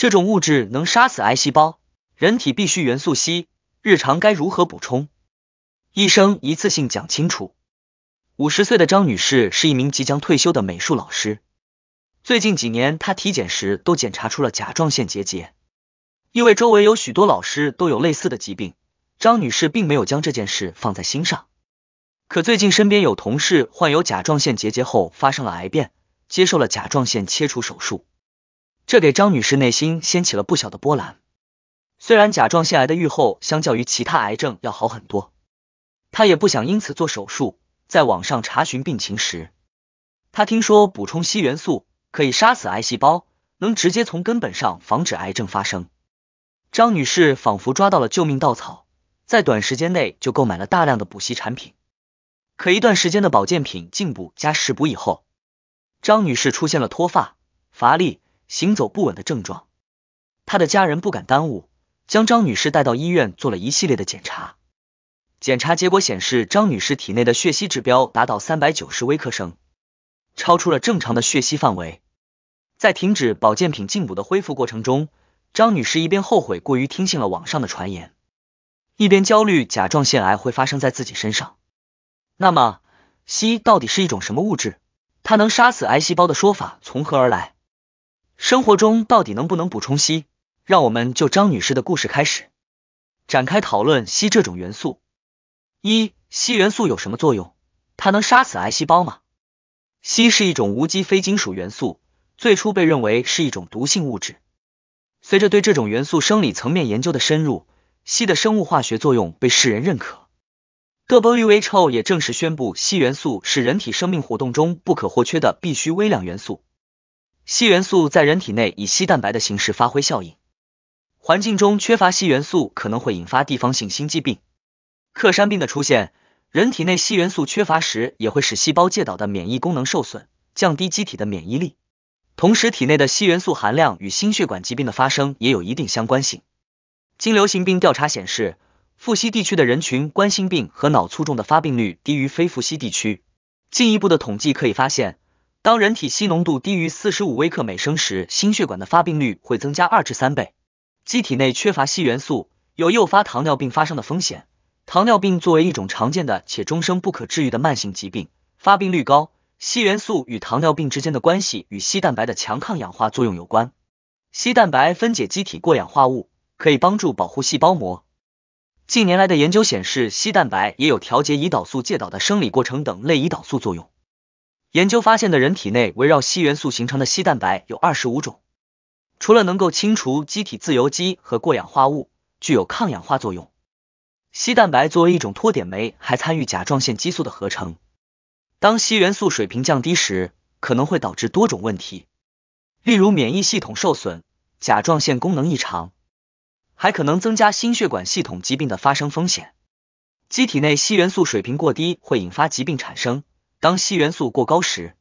这种物质能杀死癌细胞，人体必需元素硒，日常该如何补充？医生一次性讲清楚。五十岁的张女士是一名即将退休的美术老师，最近几年她体检时都检查出了甲状腺结节，因为周围有许多老师都有类似的疾病，张女士并没有将这件事放在心上。可最近身边有同事患有甲状腺结节后发生了癌变，接受了甲状腺切除手术。这给张女士内心掀起了不小的波澜。虽然甲状腺癌的预后相较于其他癌症要好很多，她也不想因此做手术。在网上查询病情时，她听说补充硒元素可以杀死癌细胞，能直接从根本上防止癌症发生。张女士仿佛抓到了救命稻草，在短时间内就购买了大量的补硒产品。可一段时间的保健品进补加食补以后，张女士出现了脱发、乏力。行走不稳的症状，她的家人不敢耽误，将张女士带到医院做了一系列的检查。检查结果显示，张女士体内的血吸指标达到三百九十微克升，超出了正常的血吸范围。在停止保健品进补的恢复过程中，张女士一边后悔过于听信了网上的传言，一边焦虑甲状腺癌会发生在自己身上。那么，硒到底是一种什么物质？它能杀死癌细胞的说法从何而来？生活中到底能不能补充硒？让我们就张女士的故事开始展开讨论硒这种元素。一，硒元素有什么作用？它能杀死癌细胞吗？硒是一种无机非金属元素，最初被认为是一种毒性物质。随着对这种元素生理层面研究的深入，硒的生物化学作用被世人认可。德国绿微臭也正式宣布，硒元素是人体生命活动中不可或缺的必需微量元素。硒元素在人体内以硒蛋白的形式发挥效应，环境中缺乏硒元素可能会引发地方性心肌病、克山病的出现。人体内硒元素缺乏时，也会使细胞介导的免疫功能受损，降低机体的免疫力。同时，体内的硒元素含量与心血管疾病的发生也有一定相关性。经流行病调查显示，富硒地区的人群冠心病和脑卒中的发病率低于非富硒地区。进一步的统计可以发现。当人体硒浓度低于四十五微克每升时，心血管的发病率会增加二至三倍。机体内缺乏硒元素，有诱发糖尿病发生的风险。糖尿病作为一种常见的且终生不可治愈的慢性疾病，发病率高。硒元素与糖尿病之间的关系与硒蛋白的强抗氧化作用有关。硒蛋白分解机体过氧化物，可以帮助保护细胞膜。近年来的研究显示，硒蛋白也有调节胰岛素介导的生理过程等类胰岛素作用。研究发现的人体内围绕硒元素形成的硒蛋白有二十五种，除了能够清除机体自由基和过氧化物，具有抗氧化作用，硒蛋白作为一种脱碘酶，还参与甲状腺激素的合成。当硒元素水平降低时，可能会导致多种问题，例如免疫系统受损、甲状腺功能异常，还可能增加心血管系统疾病的发生风险。机体内硒元素水平过低会引发疾病产生。当硒元素过高时，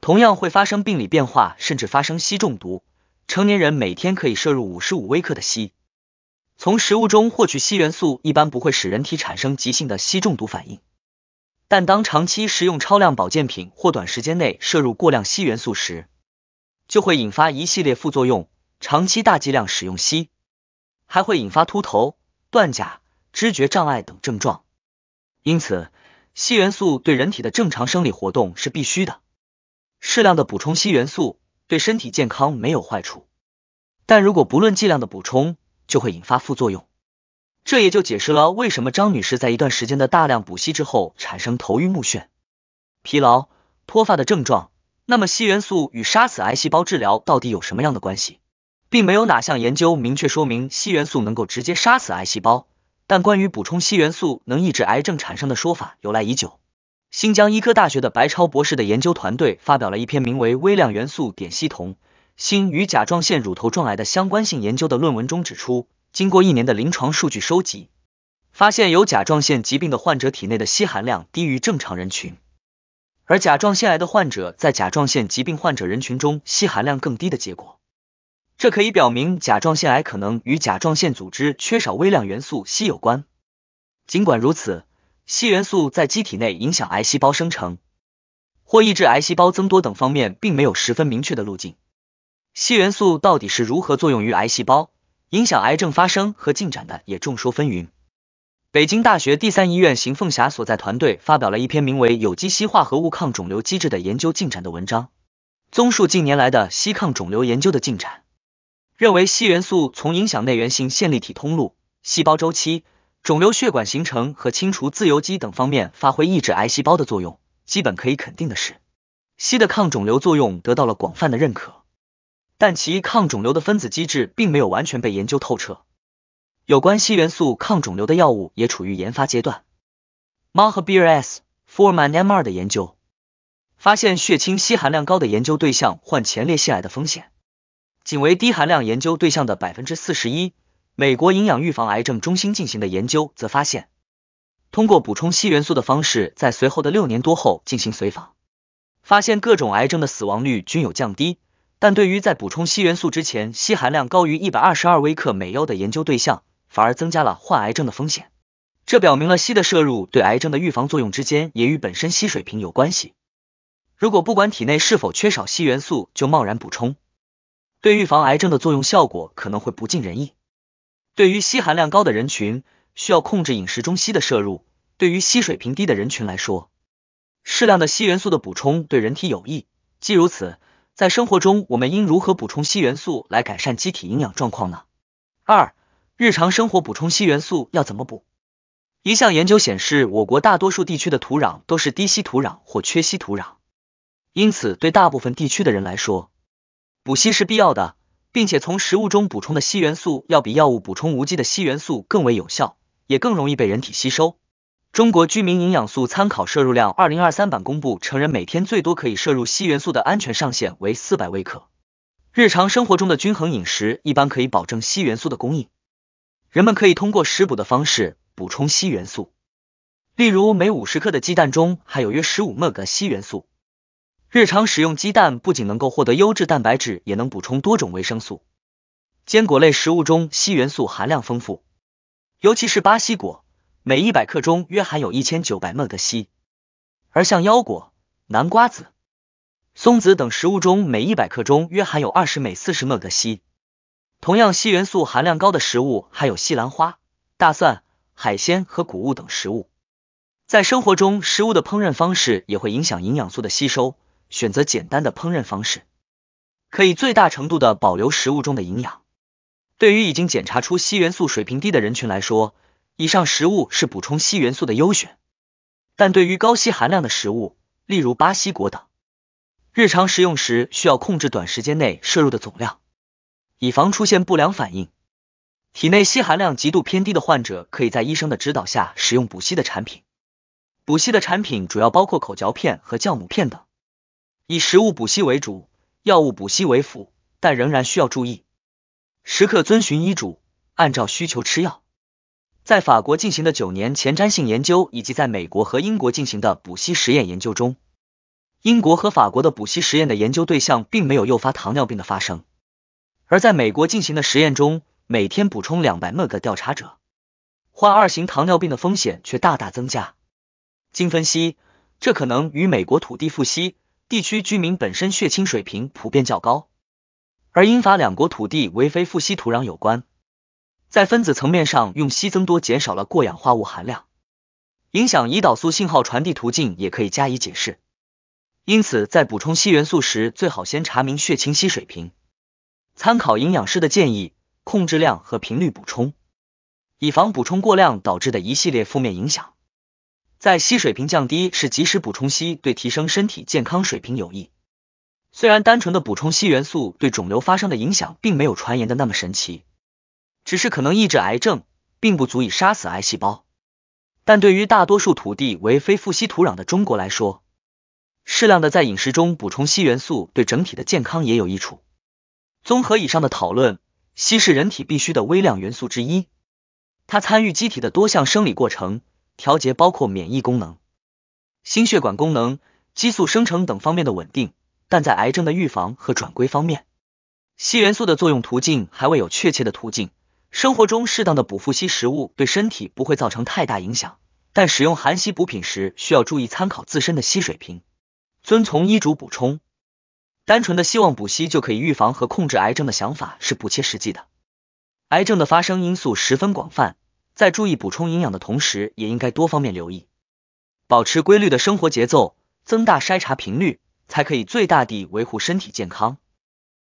同样会发生病理变化，甚至发生硒中毒。成年人每天可以摄入五十五微克的硒，从食物中获取硒元素一般不会使人体产生急性的硒中毒反应。但当长期食用超量保健品或短时间内摄入过量硒元素时，就会引发一系列副作用。长期大剂量使用硒，还会引发秃头、断甲、知觉障碍等症状。因此，硒元素对人体的正常生理活动是必须的，适量的补充硒元素对身体健康没有坏处，但如果不论剂量的补充，就会引发副作用。这也就解释了为什么张女士在一段时间的大量补硒之后，产生头晕目眩、疲劳、脱发的症状。那么硒元素与杀死癌细胞治疗到底有什么样的关系？并没有哪项研究明确说明硒元素能够直接杀死癌细胞。但关于补充硒元素能抑制癌症产生的说法由来已久。新疆医科大学的白超博士的研究团队发表了一篇名为《微量元素碘、硒、酮锌与甲状腺乳头状癌的相关性研究》的论文中指出，经过一年的临床数据收集，发现有甲状腺疾病的患者体内的硒含量低于正常人群，而甲状腺癌的患者在甲状腺疾病患者人群中硒含量更低的结果。这可以表明甲状腺癌可能与甲状腺组织缺少微量元素硒有关。尽管如此，硒元素在机体内影响癌细胞生成或抑制癌细胞增多等方面并没有十分明确的路径。硒元素到底是如何作用于癌细胞，影响癌症发生和进展的，也众说纷纭。北京大学第三医院邢凤霞所在团队发表了一篇名为《有机硒化合物抗肿瘤机制的研究进展》的文章，综述近年来的硒抗肿瘤研究的进展。认为硒元素从影响内源性线粒体通路、细胞周期、肿瘤血管形成和清除自由基等方面发挥抑制癌细胞的作用。基本可以肯定的是，硒的抗肿瘤作用得到了广泛的认可，但其抗肿瘤的分子机制并没有完全被研究透彻。有关硒元素抗肿瘤的药物也处于研发阶段。m a h a b e r S. Forman M. 二的研究发现，血清硒含量高的研究对象患前列腺癌的风险。仅为低含量研究对象的百分之四十一。美国营养预防癌症中心进行的研究则发现，通过补充硒元素的方式，在随后的六年多后进行随访，发现各种癌症的死亡率均有降低。但对于在补充硒元素之前硒含量高于一百二十二微克每幺的研究对象，反而增加了患癌症的风险。这表明了硒的摄入对癌症的预防作用之间也与本身硒水平有关系。如果不管体内是否缺少硒元素就贸然补充。对预防癌症的作用效果可能会不尽人意。对于硒含量高的人群，需要控制饮食中硒的摄入；对于硒水平低的人群来说，适量的硒元素的补充对人体有益。既如此，在生活中我们应如何补充硒元素来改善机体营养状况呢？二、日常生活补充硒元素要怎么补？一项研究显示，我国大多数地区的土壤都是低硒土壤或缺硒土壤，因此对大部分地区的人来说。补硒是必要的，并且从食物中补充的硒元素要比药物补充无机的硒元素更为有效，也更容易被人体吸收。中国居民营养素参考摄入量二零二三版公布，成人每天最多可以摄入硒元素的安全上限为四百微克。日常生活中的均衡饮食一般可以保证硒元素的供应，人们可以通过食补的方式补充硒元素，例如每五十克的鸡蛋中含有约十五微的硒元素。日常食用鸡蛋不仅能够获得优质蛋白质，也能补充多种维生素。坚果类食物中硒元素含量丰富，尤其是巴西果，每一百克中约含有一千九百纳的硒；而像腰果、南瓜子、松子等食物中，每一百克中约含有二十每四十纳的硒。同样，硒元素含量高的食物还有西兰花、大蒜、海鲜和谷物等食物。在生活中，食物的烹饪方式也会影响营养素的吸收。选择简单的烹饪方式，可以最大程度的保留食物中的营养。对于已经检查出硒元素水平低的人群来说，以上食物是补充硒元素的优选。但对于高硒含量的食物，例如巴西果等，日常食用时需要控制短时间内摄入的总量，以防出现不良反应。体内硒含量极度偏低的患者，可以在医生的指导下使用补硒的产品。补硒的产品主要包括口嚼片和酵母片等。以食物补硒为主，药物补硒为辅，但仍然需要注意，时刻遵循医嘱，按照需求吃药。在法国进行的九年前瞻性研究，以及在美国和英国进行的补硒实验研究中，英国和法国的补硒实验的研究对象并没有诱发糖尿病的发生，而在美国进行的实验中，每天补充两百微克调查者患二型糖尿病的风险却大大增加。经分析，这可能与美国土地富硒。地区居民本身血清水平普遍较高，而英法两国土地为非富硒土壤有关，在分子层面上，用硒增多减少了过氧化物含量，影响胰岛素信号传递途径，也可以加以解释。因此，在补充硒元素时，最好先查明血清硒水平，参考营养师的建议，控制量和频率补充，以防补充过量导致的一系列负面影响。在硒水平降低是及时补充硒对提升身体健康水平有益。虽然单纯的补充硒元素对肿瘤发生的影响并没有传言的那么神奇，只是可能抑制癌症，并不足以杀死癌细胞。但对于大多数土地为非富硒土壤的中国来说，适量的在饮食中补充硒元素对整体的健康也有益处。综合以上的讨论，硒是人体必需的微量元素之一，它参与机体的多项生理过程。调节包括免疫功能、心血管功能、激素生成等方面的稳定，但在癌症的预防和转归方面，硒元素的作用途径还未有确切的途径。生活中适当的补富硒食物对身体不会造成太大影响，但使用含硒补品时需要注意参考自身的硒水平，遵从医嘱补充。单纯的希望补硒就可以预防和控制癌症的想法是不切实际的。癌症的发生因素十分广泛。在注意补充营养的同时，也应该多方面留意，保持规律的生活节奏，增大筛查频率，才可以最大地维护身体健康。